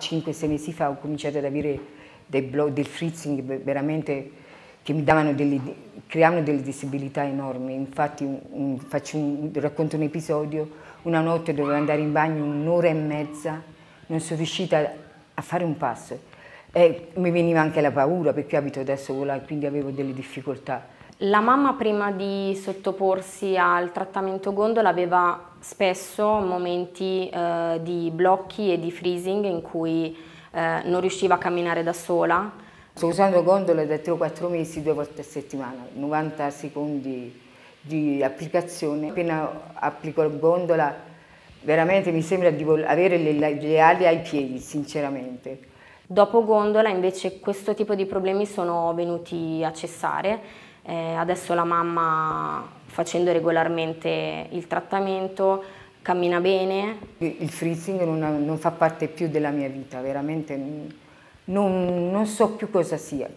5-6 mesi fa ho cominciato ad avere dei blog, del freezing veramente che mi davano delle, creavano delle disabilità enormi. Infatti un, un, racconto un episodio, una notte dovevo andare in bagno un'ora e mezza, non sono riuscita a fare un passo. E mi veniva anche la paura perché abito da sola e quindi avevo delle difficoltà. La mamma prima di sottoporsi al trattamento gondola aveva spesso momenti eh, di blocchi e di freezing in cui eh, non riusciva a camminare da sola. Sto usando gondole da 3-4 mesi, due volte a settimana, 90 secondi di applicazione. Appena applico la gondola veramente mi sembra di avere le, le ali ai piedi, sinceramente. Dopo gondola invece questo tipo di problemi sono venuti a cessare eh, adesso la mamma, facendo regolarmente il trattamento, cammina bene. Il freezing non, non fa parte più della mia vita, veramente non, non so più cosa sia.